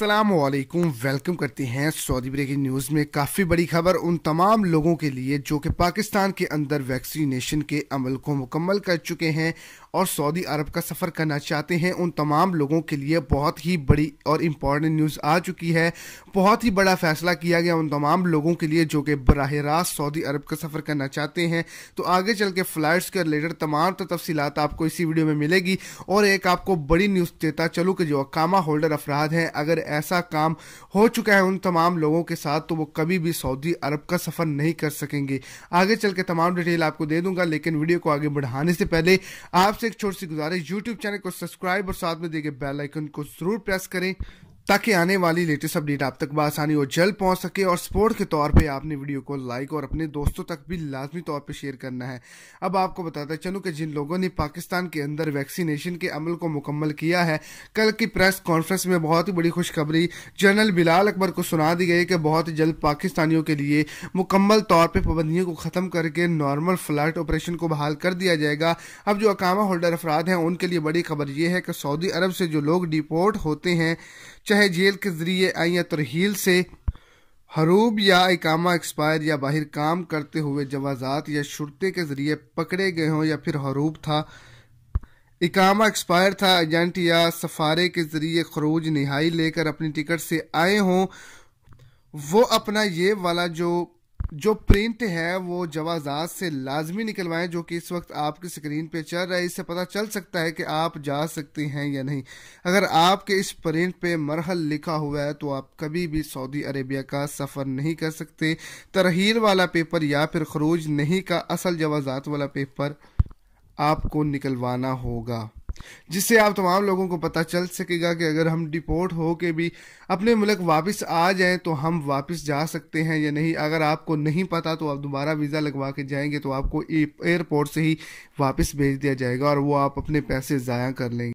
अस्सलाम वालेकुम वेलकम करते हैं सऊदी ब्रेकिंग न्यूज़ में काफ़ी बड़ी खबर उन तमाम लोगों के लिए जो कि पाकिस्तान के अंदर वैक्सीनेशन के अमल को मुकम्मल कर चुके हैं और सऊदी अरब का सफ़र करना चाहते हैं उन तमाम लोगों के लिए बहुत ही बड़ी और इम्पॉर्टेंट न्यूज़ आ चुकी है बहुत ही बड़ा फैसला किया गया उन तमाम लोगों के लिए जो कि बरह रास्त सऊदी अरब का सफ़र करना चाहते हैं तो आगे चल के फ़्लाइट्स के रिलेटेड तमाम तो तफसीत आपको इसी वीडियो में मिलेगी और एक आपको बड़ी न्यूज़ देता चलूँ कि जो अकामा होल्डर अफराद हैं अगर ऐसा काम हो चुका है उन तमाम लोगों के साथ तो वो कभी भी सऊदी अरब का सफ़र नहीं कर सकेंगे आगे चल के तमाम डिटेल आपको दे दूंगा लेकिन वीडियो को आगे बढ़ाने से पहले आप आपसे एक छोटी सी गुजारिश यूट्यूब चैनल को सब्सक्राइब और साथ में दिए गए बेल आइकन को जरूर प्रेस करें ताकि आने वाली लेटेस्ट अपडेट आप तक बसानी और जल्द पहुंच सके और स्पोर्ट के तौर पे आपने वीडियो को लाइक और अपने दोस्तों तक भी लाजमी तौर पे शेयर करना है अब आपको बताता चलूँ कि जिन लोगों ने पाकिस्तान के अंदर वैक्सीनेशन के अमल को मुकम्मल किया है कल की प्रेस कॉन्फ्रेंस में बहुत ही बड़ी खुशखबरी जनरल बिलाल अकबर को सुना दी गई कि बहुत जल्द पाकिस्तानियों के लिए मुकम्मल तौर पर पाबंदियों को ख़त्म करके नॉर्मल फ्लाइट ऑपरेशन को बहाल कर दिया जाएगा अब जो अकामा होल्डर अफराद हैं उनके लिए बड़ी खबर यह है कि सऊदी अरब से जो लोग डिपोर्ट होते हैं चाहे जेल के ज़रिए आई या तरहील से हरूब या इकामा एक्सपायर या बाहर काम करते हुए जवाजात या शुरते के ज़रिए पकड़े गए हों या फिर हरूब था इकामा एक्सपायर था एजेंट या सफ़ारे के ज़रिए खरूज नहाई लेकर अपनी टिकट से आए हों वो अपना ये वाला जो जो प्रिंट है वो जवाजात से लाजमी निकलवाएं जो कि इस वक्त आपकी स्क्रीन पे चल रहा है इससे पता चल सकता है कि आप जा सकती हैं या नहीं अगर आपके इस प्रिंट पे मरहल लिखा हुआ है तो आप कभी भी सऊदी अरेबिया का सफ़र नहीं कर सकते तरहील वाला पेपर या फिर खरूज नहीं का असल जवाजात वाला पेपर आपको निकलवाना होगा जिससे आप तमाम लोगों को पता चल सकेगा कि अगर हम डिपोर्ट हो के भी अपने मुल्क वापस आ जाएं तो हम वापस जा सकते हैं या नहीं अगर आपको नहीं पता तो आप दोबारा वीज़ा लगवा के जाएंगे तो आपको एयरपोर्ट से ही वापस भेज दिया जाएगा और वो आप अपने पैसे ज़ाया कर लेंगे